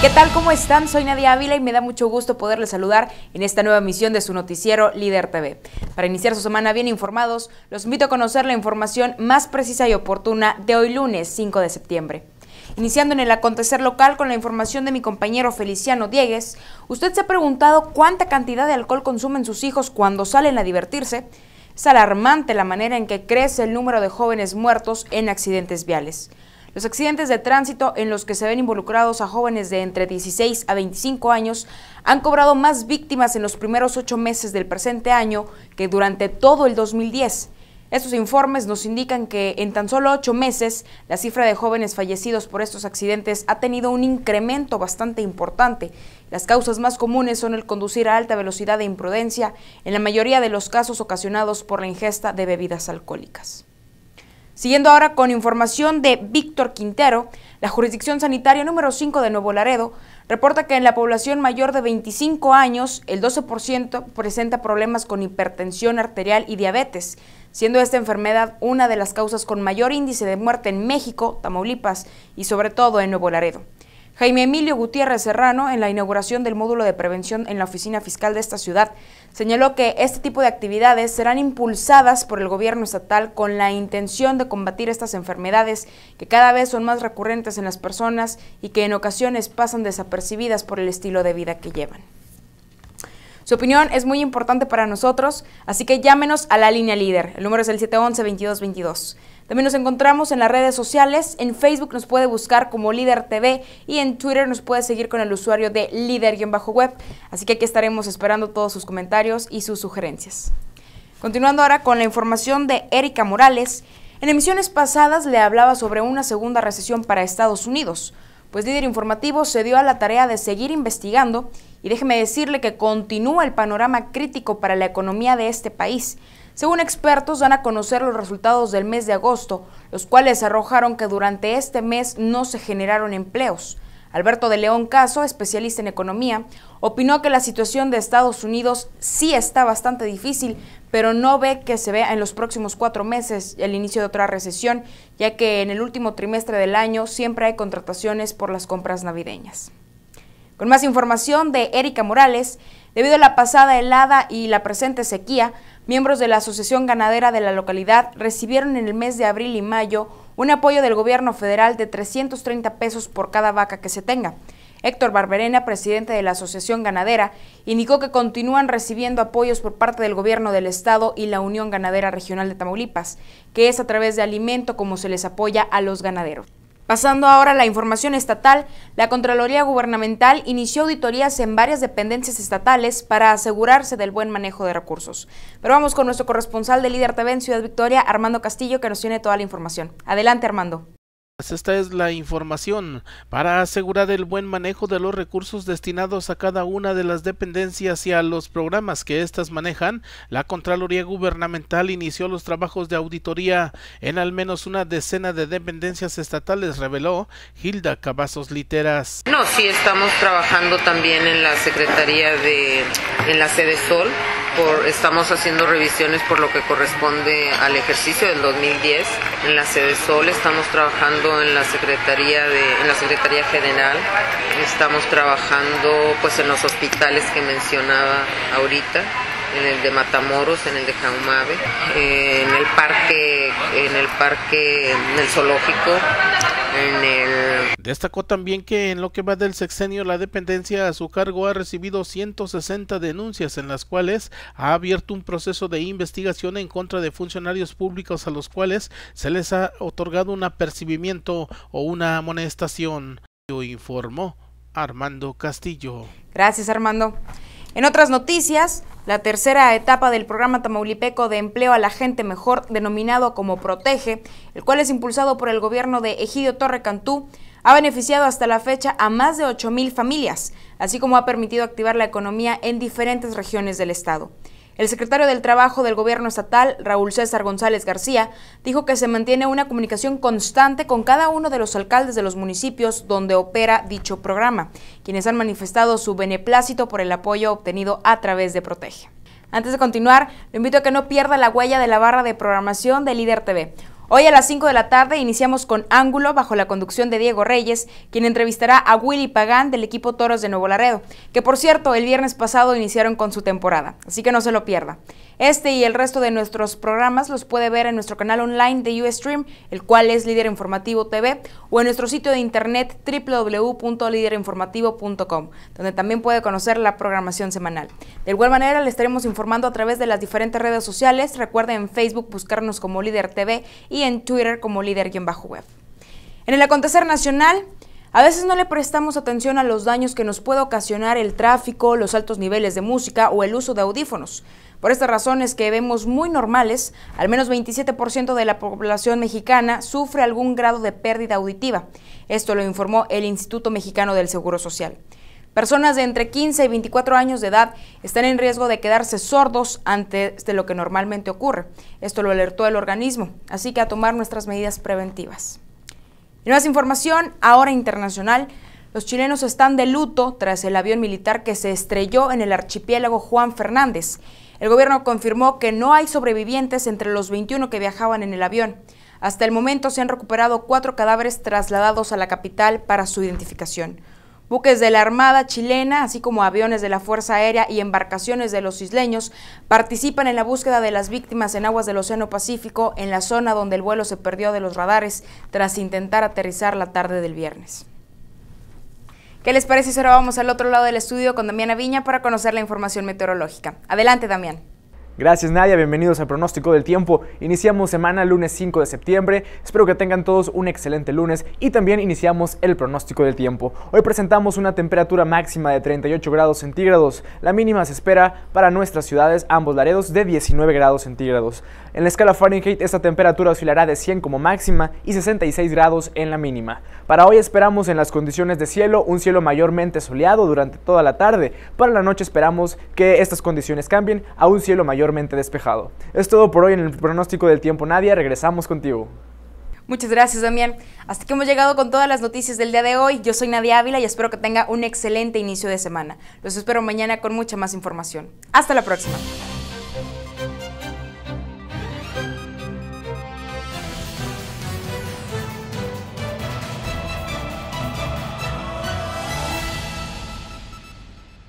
¿Qué tal? ¿Cómo están? Soy Nadia Ávila y me da mucho gusto poderles saludar en esta nueva emisión de su noticiero Líder TV. Para iniciar su semana bien informados, los invito a conocer la información más precisa y oportuna de hoy lunes 5 de septiembre. Iniciando en el acontecer local con la información de mi compañero Feliciano Diegues, ¿usted se ha preguntado cuánta cantidad de alcohol consumen sus hijos cuando salen a divertirse? Es alarmante la manera en que crece el número de jóvenes muertos en accidentes viales. Los accidentes de tránsito en los que se ven involucrados a jóvenes de entre 16 a 25 años han cobrado más víctimas en los primeros ocho meses del presente año que durante todo el 2010. Estos informes nos indican que en tan solo ocho meses la cifra de jóvenes fallecidos por estos accidentes ha tenido un incremento bastante importante. Las causas más comunes son el conducir a alta velocidad e imprudencia, en la mayoría de los casos ocasionados por la ingesta de bebidas alcohólicas. Siguiendo ahora con información de Víctor Quintero, la jurisdicción sanitaria número 5 de Nuevo Laredo reporta que en la población mayor de 25 años, el 12% presenta problemas con hipertensión arterial y diabetes, siendo esta enfermedad una de las causas con mayor índice de muerte en México, Tamaulipas y sobre todo en Nuevo Laredo. Jaime Emilio Gutiérrez Serrano, en la inauguración del módulo de prevención en la oficina fiscal de esta ciudad, señaló que este tipo de actividades serán impulsadas por el gobierno estatal con la intención de combatir estas enfermedades que cada vez son más recurrentes en las personas y que en ocasiones pasan desapercibidas por el estilo de vida que llevan. Su opinión es muy importante para nosotros, así que llámenos a la línea líder. El número es el 711-2222. También nos encontramos en las redes sociales. En Facebook nos puede buscar como Líder TV y en Twitter nos puede seguir con el usuario de Líder-web. Así que aquí estaremos esperando todos sus comentarios y sus sugerencias. Continuando ahora con la información de Erika Morales. En emisiones pasadas le hablaba sobre una segunda recesión para Estados Unidos, pues líder informativo se dio a la tarea de seguir investigando y déjeme decirle que continúa el panorama crítico para la economía de este país. Según expertos, van a conocer los resultados del mes de agosto, los cuales arrojaron que durante este mes no se generaron empleos. Alberto de León Caso, especialista en economía, opinó que la situación de Estados Unidos sí está bastante difícil, pero no ve que se vea en los próximos cuatro meses el inicio de otra recesión, ya que en el último trimestre del año siempre hay contrataciones por las compras navideñas. Con más información de Erika Morales, debido a la pasada helada y la presente sequía, miembros de la Asociación Ganadera de la localidad recibieron en el mes de abril y mayo un apoyo del gobierno federal de 330 pesos por cada vaca que se tenga. Héctor Barberena, presidente de la Asociación Ganadera, indicó que continúan recibiendo apoyos por parte del Gobierno del Estado y la Unión Ganadera Regional de Tamaulipas, que es a través de alimento como se les apoya a los ganaderos. Pasando ahora a la información estatal, la Contraloría Gubernamental inició auditorías en varias dependencias estatales para asegurarse del buen manejo de recursos. Pero vamos con nuestro corresponsal de Líder TV en Ciudad Victoria, Armando Castillo, que nos tiene toda la información. Adelante, Armando. Pues esta es la información para asegurar el buen manejo de los recursos destinados a cada una de las dependencias y a los programas que éstas manejan. La Contraloría Gubernamental inició los trabajos de auditoría en al menos una decena de dependencias estatales, reveló Hilda Cavazos Literas. No, sí estamos trabajando también en la Secretaría de en la Sede Sol estamos haciendo revisiones por lo que corresponde al ejercicio del 2010. En la sede Sol estamos trabajando en la Secretaría de, en la Secretaría General, estamos trabajando pues en los hospitales que mencionaba ahorita en el de Matamoros, en el de Jaumabe, en el parque, en el parque, en el zoológico, Destacó también que en lo que va del sexenio la dependencia a su cargo ha recibido 160 denuncias en las cuales ha abierto un proceso de investigación en contra de funcionarios públicos a los cuales se les ha otorgado un apercibimiento o una amonestación, informó Armando Castillo. Gracias Armando. En otras noticias, la tercera etapa del programa tamaulipeco de empleo a la gente mejor, denominado como Protege, el cual es impulsado por el gobierno de Egidio Torre Cantú, ha beneficiado hasta la fecha a más de 8.000 familias, así como ha permitido activar la economía en diferentes regiones del estado. El secretario del Trabajo del Gobierno Estatal, Raúl César González García, dijo que se mantiene una comunicación constante con cada uno de los alcaldes de los municipios donde opera dicho programa, quienes han manifestado su beneplácito por el apoyo obtenido a través de Protege. Antes de continuar, le invito a que no pierda la huella de la barra de programación de Líder TV Hoy a las 5 de la tarde iniciamos con Ángulo bajo la conducción de Diego Reyes, quien entrevistará a Willy Pagán del equipo Toros de Nuevo Laredo, que por cierto el viernes pasado iniciaron con su temporada, así que no se lo pierda. Este y el resto de nuestros programas los puede ver en nuestro canal online de Ustream, el cual es Líder Informativo TV, o en nuestro sitio de internet www.liderinformativo.com, donde también puede conocer la programación semanal. De igual manera, le estaremos informando a través de las diferentes redes sociales. Recuerde en Facebook buscarnos como Líder TV y en Twitter como Líder-Web. En el acontecer nacional, a veces no le prestamos atención a los daños que nos puede ocasionar el tráfico, los altos niveles de música o el uso de audífonos. Por estas razones que vemos muy normales, al menos 27% de la población mexicana sufre algún grado de pérdida auditiva. Esto lo informó el Instituto Mexicano del Seguro Social. Personas de entre 15 y 24 años de edad están en riesgo de quedarse sordos antes de lo que normalmente ocurre. Esto lo alertó el organismo, así que a tomar nuestras medidas preventivas. Y más información, ahora internacional, los chilenos están de luto tras el avión militar que se estrelló en el archipiélago Juan Fernández. El gobierno confirmó que no hay sobrevivientes entre los 21 que viajaban en el avión. Hasta el momento se han recuperado cuatro cadáveres trasladados a la capital para su identificación. Buques de la Armada chilena, así como aviones de la Fuerza Aérea y embarcaciones de los isleños, participan en la búsqueda de las víctimas en aguas del Océano Pacífico, en la zona donde el vuelo se perdió de los radares tras intentar aterrizar la tarde del viernes. ¿Qué les parece si ahora vamos al otro lado del estudio con Damiana Viña para conocer la información meteorológica? Adelante, Damián. Gracias Nadia, bienvenidos al pronóstico del tiempo. Iniciamos semana lunes 5 de septiembre, espero que tengan todos un excelente lunes y también iniciamos el pronóstico del tiempo. Hoy presentamos una temperatura máxima de 38 grados centígrados, la mínima se espera para nuestras ciudades ambos laredos de 19 grados centígrados. En la escala Fahrenheit esta temperatura oscilará de 100 como máxima y 66 grados en la mínima. Para hoy esperamos en las condiciones de cielo un cielo mayormente soleado durante toda la tarde, para la noche esperamos que estas condiciones cambien a un cielo mayor despejado. Es todo por hoy en el pronóstico del tiempo Nadia, regresamos contigo. Muchas gracias, Damián. Hasta que hemos llegado con todas las noticias del día de hoy. Yo soy Nadia Ávila y espero que tenga un excelente inicio de semana. Los espero mañana con mucha más información. Hasta la próxima.